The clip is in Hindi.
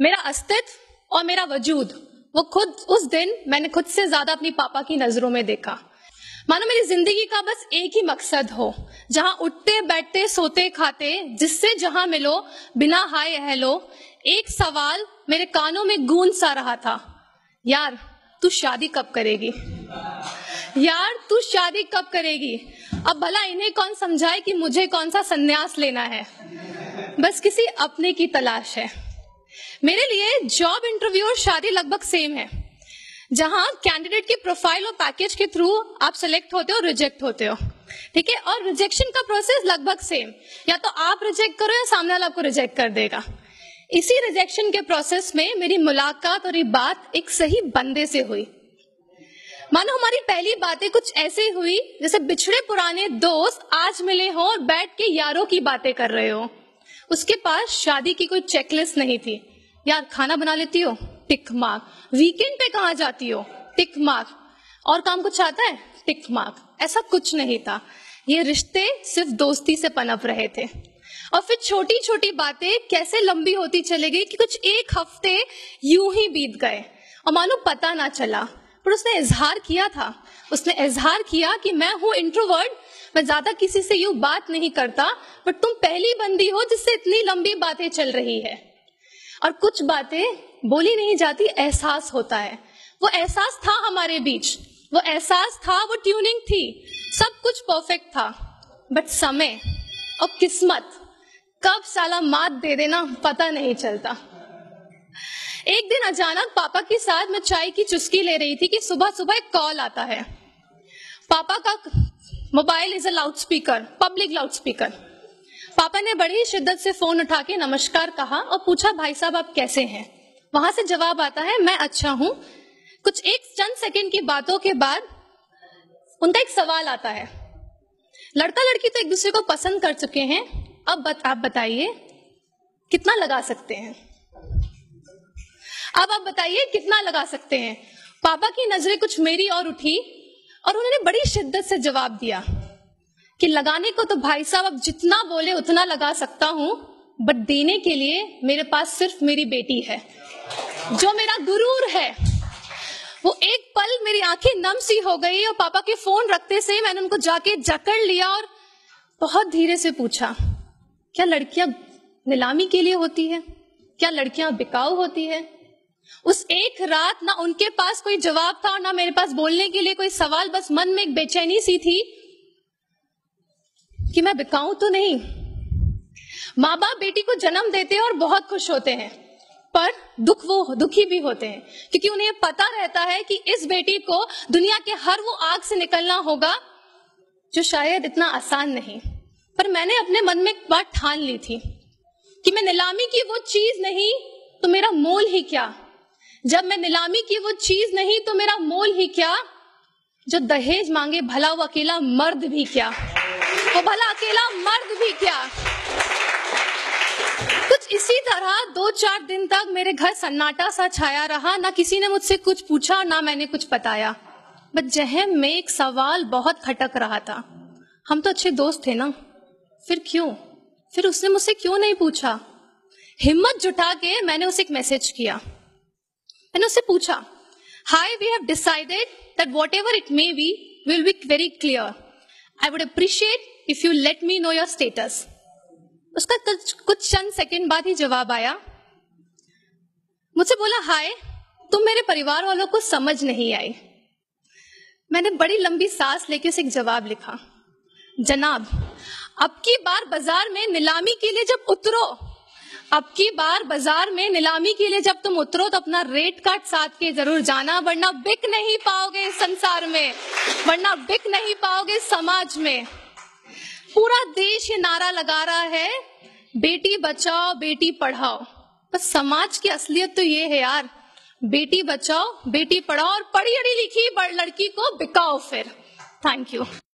मेरा अस्तित्व और मेरा वजूद वो खुद उस दिन मैंने खुद से ज्यादा अपनी पापा की नजरों में देखा मानो मेरी जिंदगी का बस एक ही मकसद हो जहां उठते बैठते सोते खाते जिससे जहां मिलो बिना हाय हेलो एक सवाल मेरे कानों में गूंज सा रहा था यार तू शादी कब करेगी यार तू शादी कब करेगी अब भला इन्हें कौन समझाए कि मुझे कौन सा संन्यास लेना है बस किसी अपने की तलाश है मेरे लिए जॉब इंटरव्यू और शादी लगभग सेम है जहां कैंडिडेट की प्रोफाइल और पैकेज के थ्रू आप सिलेक्ट होते हो रिजेक्ट होते हो ठीक है और रिजेक्शन का प्रोसेस लगभग सेम या तो आप रिजेक्ट करो या सामने वाला आपको रिजेक्ट कर देगा इसी रिजेक्शन के प्रोसेस में मेरी मुलाकात और ये बात एक सही बंदे से हुई मानो हमारी पहली बातें कुछ ऐसे हुई जैसे बिछड़े पुराने दोस्त आज मिले हो और बैठ के यारों की बातें कर रहे हो उसके पास शादी की कोई चेकलिस्ट नहीं थी यार खाना बना लेती हो टिक मार्क वीकेंड पे कहा जाती हो टिक मार्क और काम कुछ आता है टिक मार्क ऐसा कुछ नहीं था ये रिश्ते सिर्फ दोस्ती से पनप रहे थे और फिर छोटी छोटी बातें कैसे लंबी होती चले गई कि कुछ एक हफ्ते यूं ही बीत गए और मानो पता ना चला पर उसने इजहार किया था उसने इजहार किया कि मैं हूं इंट्रोवर्ड मैं ज्यादा किसी से यूं बात नहीं करता पर तुम पहली बंदी हो जिससे इतनी लंबी बातें चल रही है और कुछ बातें बोली नहीं जाती एहसास होता है वो एहसास था हमारे बीच वो एहसास था वो ट्यूनिंग थी सब कुछ परफेक्ट था बट समय और किस्मत कब साला मात दे देना पता नहीं चलता एक दिन अचानक पापा के साथ मैं चाय की चुस्की ले रही थी कि सुबह सुबह एक कॉल आता है पापा का mobile is a loud speaker public loud speaker पापा ने बड़ी शिद्दत से फोन उठा के नमस्कार कहा और पूछा भाई साहब आप कैसे हैं वहां से जवाब आता है मैं अच्छा हूं कुछ एक चंद सेकंड की बातों के बाद उनका एक सवाल आता है लड़का लड़की तो एक दूसरे को पसंद कर चुके हैं अब बत, आप बताइए कितना लगा सकते हैं अब आप बताइए कितना लगा सकते हैं पापा की नजरें कुछ मेरी और उठी और उन्होंने बड़ी शिद्दत से जवाब दिया कि लगाने को तो भाई साहब अब जितना बोले उतना लगा सकता हूं बट देने के लिए मेरे पास सिर्फ मेरी बेटी है जो मेरा गुरूर है वो एक पल मेरी आंखें नम सी हो गई और पापा के फोन रखते से मैंने उनको जाके जकड़ लिया और बहुत धीरे से पूछा क्या लड़कियां नीलामी के लिए होती है क्या लड़कियां बिकाऊ होती है उस एक रात ना उनके पास कोई जवाब था और ना मेरे पास बोलने के लिए कोई सवाल बस मन में एक बेचैनी सी थी कि मैं बिकाऊ तो नहीं माँ बाप बेटी को जन्म देते हैं और बहुत खुश होते हैं पर दुख वो दुखी भी होते हैं क्योंकि उन्हें पता रहता है कि इस बेटी को दुनिया के हर वो आग से निकलना होगा जो शायद इतना आसान नहीं पर मैंने अपने मन में एक बात ठान ली थी कि मैं नीलामी की वो चीज नहीं तो मेरा मोल ही क्या जब मैं नीलामी की वो चीज नहीं तो मेरा मोल ही क्या जो दहेज मांगे भला वो अकेला मर्द भी क्या तो भला अकेला मर्द भी क्या कुछ इसी तरह दो चार दिन तक मेरे घर सन्नाटा सा छाया रहा ना किसी ने मुझसे कुछ पूछा ना मैंने कुछ बताया बट जहम में एक सवाल बहुत खटक रहा था हम तो अच्छे दोस्त थे ना फिर क्यों फिर उसने मुझसे क्यों नहीं पूछा हिम्मत जुटा के मैंने उसे एक मैसेज किया मैंने उससे पूछा hi we have decided that whatever it may be will be very clear I would appreciate if you let me know your status उसका कुछ कुछ चंद सेकेंड बाद ही जवाब आया मुझसे बोला हाय तुम मेरे परिवार वालों को समझ नहीं आई मैंने बड़ी लंबी सांस लेके उसे एक जवाब लिखा जनाब अब की बार बाजार में नीलामी के लिए जब उतरो अब की बार बाजार में नीलामी के लिए जब तुम उतरो तो अपना रेट कार्ड साथ के जरूर जाना वरना बिक नहीं पाओगे इस संसार में वरना बिक नहीं पाओगे समाज में पूरा देश ये नारा लगा रहा है बेटी बचाओ बेटी पढ़ाओ बस समाज की असलियत तो ये है यार बेटी बचाओ बेटी पढ़ाओ और पढ़ी अड़ी लिखी लड़की को बिकाओ फिर थैंक यू